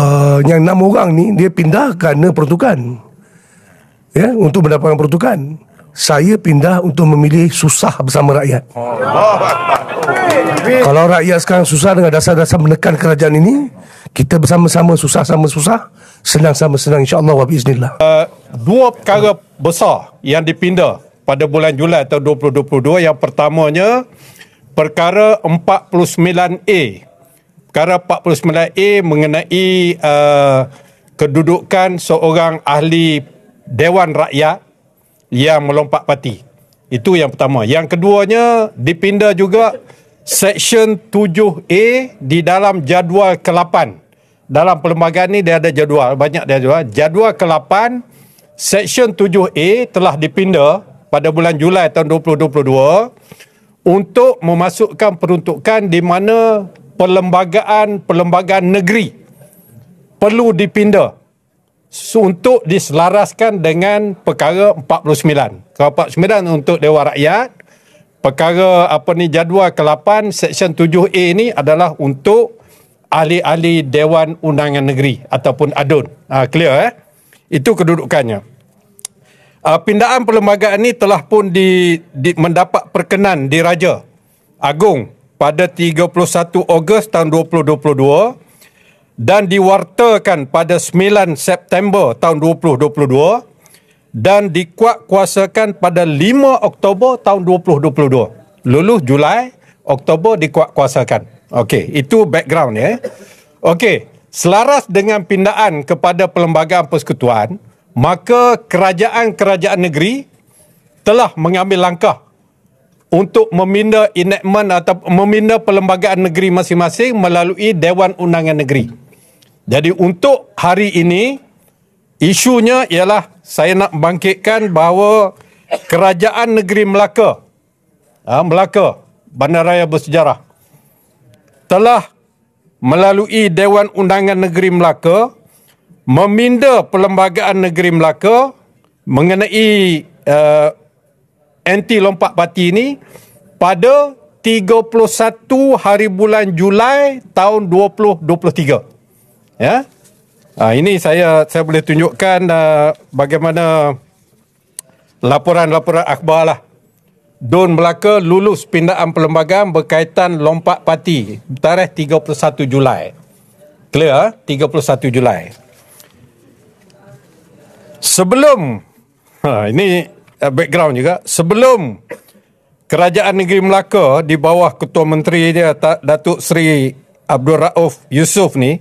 uh, yang enam orang ni dia pindah kerana peruntukan. Ya, yeah, untuk mendapatkan peruntukan. Saya pindah untuk memilih susah bersama rakyat. Kalau rakyat sekarang susah dengan dasar-dasar menekan kerajaan ini, kita bersama-sama susah sama susah, senang sama senang insya-Allah wa Uh, dua perkara besar yang dipindah pada bulan Julai tahun 2022 yang pertamanya perkara 49A Kara 49A mengenai uh, kedudukan seorang ahli Dewan Rakyat yang melompat parti. Itu yang pertama. Yang keduanya dipinda juga Section 7A di dalam jadual ke-8. Dalam perlembagaan ini dia ada jadual, banyak dia jadual. Jadual ke-8 Section 7A telah dipinda pada bulan Julai tahun 2022 untuk memasukkan peruntukan di mana perlembagaan-perlembagaan negeri perlu dipinda untuk diselaraskan dengan perkara 49. Perkara 49 untuk Dewan Rakyat, perkara apa ni jadual ke-8 Seksyen 7A ini adalah untuk ahli-ahli Dewan Undangan Negeri ataupun ADUN. Ha, clear eh? Itu kedudukannya. Uh, pindaan perlembagaan ini telah pun di, di, mendapat perkenan di Raja agung pada 31 Ogos tahun 2022 dan diwartakan pada 9 September tahun 2022 dan dikuatkuasakan pada 5 Oktober tahun 2022. Lulus Julai, Oktober dikuatkuasakan. Okey, itu background ya. Okey, selaras dengan pindaan kepada Perlembagaan Persekutuan, maka kerajaan-kerajaan negeri telah mengambil langkah untuk meminda enactment atau meminda perlembagaan negeri masing-masing melalui Dewan Undangan Negeri. Jadi untuk hari ini, isunya ialah saya nak bangkitkan bahawa Kerajaan Negeri Melaka, ha, Melaka, Bandaraya Bersejarah, telah melalui Dewan Undangan Negeri Melaka meminda perlembagaan negeri Melaka mengenai uh, anti lompat parti ini pada 31 hari bulan Julai tahun 2023. Ya. Ha, ini saya saya boleh tunjukkan uh, bagaimana laporan-laporan akhbar lah. Don Melaka lulus pindaan perlembagaan berkaitan lompat parti tarikh 31 Julai. Clear? 31 ha? Julai. Sebelum ha, ini uh, background juga sebelum kerajaan negeri Melaka di bawah ketua menteri dia Datuk Seri Abdul Rauf Yusuf ni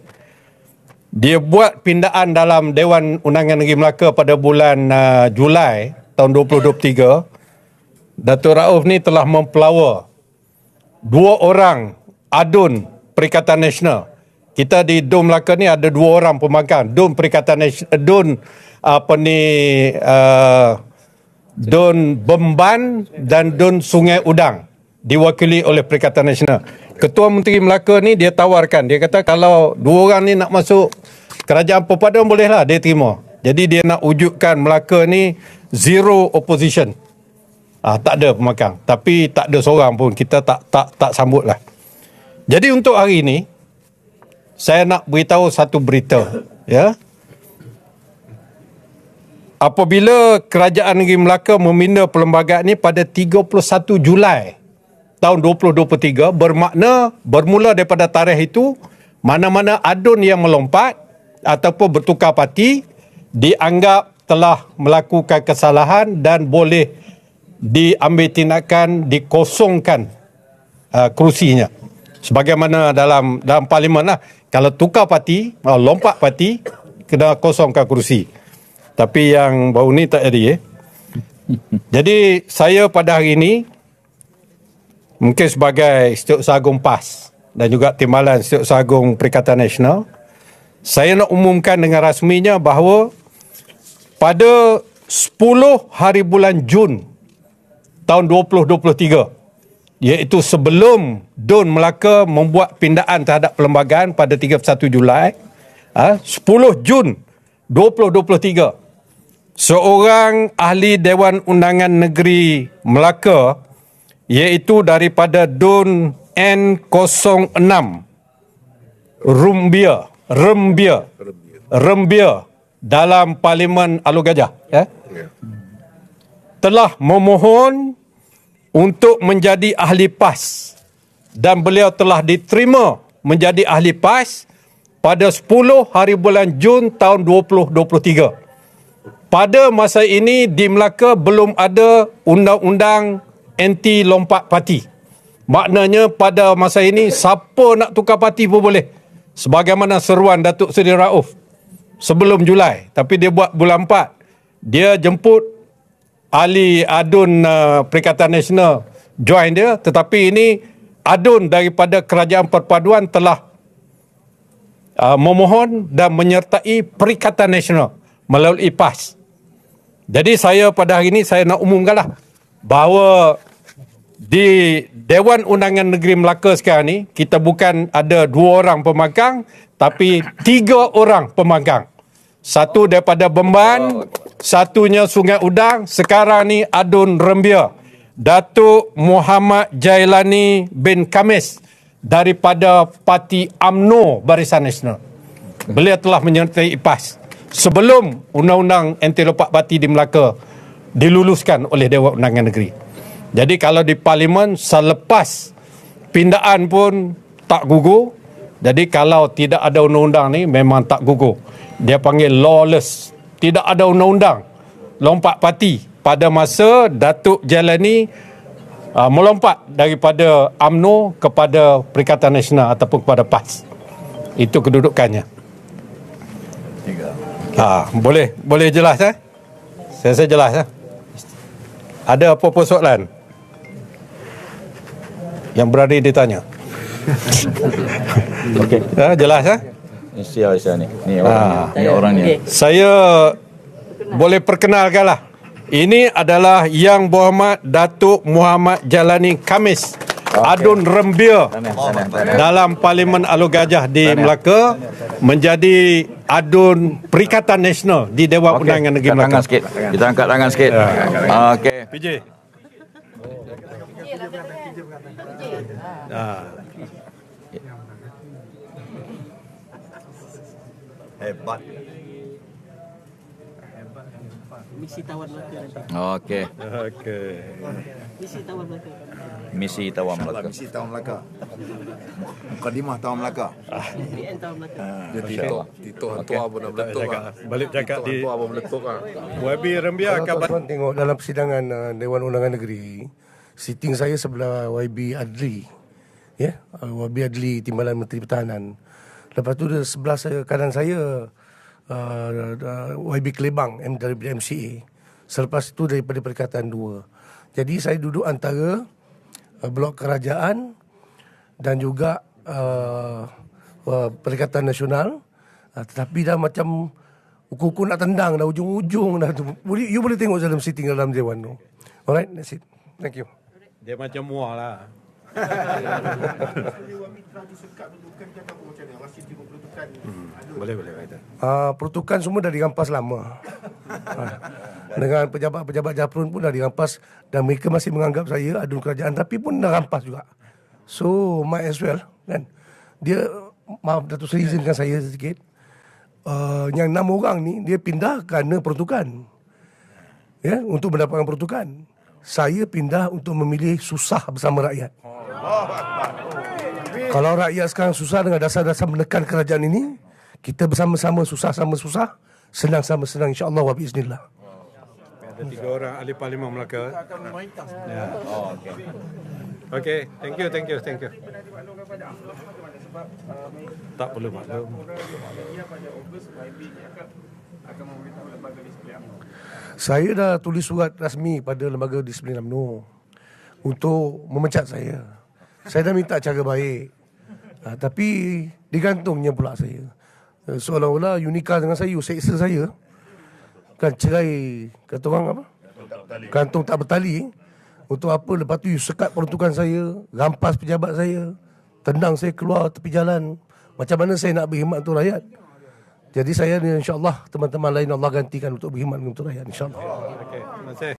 dia buat pindaan dalam Dewan Undangan Negeri Melaka pada bulan uh, Julai tahun 2023 Datuk Rauf ni telah mempelawa dua orang adun Perikatan Nasional kita di Dom Melaka ni ada dua orang pemangkang Dom Perikatan Nasional Dom apa ni uh, Dun Bemban dan Dun Sungai Udang diwakili oleh Perikatan Nasional. Ketua Menteri Melaka ni dia tawarkan. Dia kata kalau dua orang ni nak masuk kerajaan perpaduan bolehlah dia terima. Jadi dia nak wujudkan Melaka ni zero opposition. Ah ha, tak ada pemakang. Tapi tak ada seorang pun kita tak tak tak sambut lah. Jadi untuk hari ini saya nak beritahu satu berita. Ya, apabila kerajaan negeri Melaka memindah perlembagaan ini pada 31 Julai tahun 2023 bermakna bermula daripada tarikh itu mana-mana adun yang melompat ataupun bertukar parti dianggap telah melakukan kesalahan dan boleh diambil tindakan dikosongkan uh, kerusinya sebagaimana dalam dalam parlimen lah kalau tukar parti uh, lompat parti kena kosongkan kerusi tapi yang baru ni tak jadi eh. Jadi saya pada hari ini mungkin sebagai Setiap Sagung PAS dan juga Timbalan Setiap Sagung Perikatan Nasional saya nak umumkan dengan rasminya bahawa pada 10 hari bulan Jun tahun 2023 iaitu sebelum Don Melaka membuat pindaan terhadap perlembagaan pada 31 Julai 10 ah, Jun 2023 seorang ahli Dewan Undangan Negeri Melaka iaitu daripada Dun N06 Rumbia Rembia Rembia dalam Parlimen Alu Gajah eh? telah memohon untuk menjadi ahli PAS dan beliau telah diterima menjadi ahli PAS pada 10 hari bulan Jun tahun 2023 pada masa ini di Melaka belum ada undang-undang anti lompat parti. Maknanya pada masa ini siapa nak tukar parti pun boleh. Sebagaimana seruan Datuk Seri Rauf sebelum Julai. Tapi dia buat bulan 4. Dia jemput ahli adun uh, Perikatan Nasional join dia. Tetapi ini adun daripada Kerajaan Perpaduan telah uh, memohon dan menyertai Perikatan Nasional melalui PAS. Jadi saya pada hari ini saya nak umumkanlah bahawa di Dewan Undangan Negeri Melaka sekarang ni kita bukan ada dua orang pemagang tapi tiga orang pemagang. Satu daripada Bemban, satunya Sungai Udang, sekarang ni Adun Rembia. Datuk Muhammad Jailani bin Kamis daripada Parti AMNO Barisan Nasional. Beliau telah menyertai IPAS sebelum undang-undang anti lopak parti di Melaka diluluskan oleh Dewan Undangan Negeri. Jadi kalau di parlimen selepas pindaan pun tak gugur. Jadi kalau tidak ada undang-undang ni memang tak gugur. Dia panggil lawless. Tidak ada undang-undang. Lompat parti pada masa Datuk Jalani uh, melompat daripada AMNO kepada Perikatan Nasional ataupun kepada PAS. Itu kedudukannya juga. Ha, okay. Ah, boleh, boleh jelas eh? Saya saya jelas eh? Ada apa-apa soalan? Yang berani ditanya. Okey. Ah, jelas eh? Ini ni. Ni ha. orang ah. ni orangnya. Okay. Saya boleh perkenalkanlah. Ini adalah Yang Berhormat Datuk Muhammad Jalani Kamis adun rembia dalam Parlimen Alu Gajah di Melaka menjadi adun Perikatan Nasional di Dewan okay. Undangan Negeri Melaka. Tangan sikit. Kita angkat tangan sikit. Ya. Okey. PJ. Ah. Ya. Hebat. Misi tawar Melaka nanti. Okey. Okey. Misi tawar Melaka misi Tawang Melaka. Misi Tawang Melaka. Mukadimah Tawang Melaka. Ah. PN Tawang Melaka. Ah, dia Tito. Tito Hantua pun dah meletup. Ah. Balik cakap di... Tito pun meletup. YB ah. Rembia akan... Tuan tengok dalam persidangan Dewan Undangan Negeri, sitting saya sebelah YB Adli. Ya, YB Adli, Timbalan Menteri Pertahanan. Lepas tu sebelah saya, kanan saya, uh, YB Kelebang, MWMCA. Selepas itu daripada Perikatan dua. Jadi saya duduk antara Eh, blok kerajaan dan juga uh, uh, Perikatan Nasional uh, tetapi dah macam kuku nak tendang dah ujung-ujung dah tu. Boleh, you boleh tengok dalam sitting dalam Dewan tu. Alright, that's it. Thank you. Dia macam muah lah. Hmm. boleh boleh kata. Ah uh, semua dah dirampas lama. Ah, dengan pejabat-pejabat Japrun pun dah dirampas dan mereka masih menganggap saya adun kerajaan tapi pun dah rampas juga. So might as well kan. Dia maaf Datuk Seri izinkan saya sedikit. Uh, yang enam orang ni dia pindah kerana pertukan. Ya, yeah, untuk mendapatkan pertukan. Saya pindah untuk memilih susah bersama rakyat. Oh. Kalau rakyat sekarang susah dengan dasar-dasar menekan kerajaan ini, kita bersama-sama susah sama susah, senang sama senang insya-Allah wa biiznillah. Ada tiga orang ahli parlimen Melaka. Kita akan Ya. Oh, okey. Okey, thank you, thank you, thank you. Tak perlu maklum. Saya dah tulis surat rasmi pada lembaga disiplin UMNO untuk memecat saya. Saya dah minta cara baik. Ha, tapi digantungnya pula saya. Eh, seolah-olah you nikah dengan saya, you seksa saya. Kan cerai, kata orang apa? Gantung tak bertali. Untuk apa? Lepas tu you sekat peruntukan saya, rampas pejabat saya, tendang saya keluar tepi jalan. Macam mana saya nak berkhidmat untuk rakyat? Jadi saya ni insyaAllah teman-teman lain Allah gantikan untuk berkhidmat untuk rakyat insyaAllah. Okay. Oh,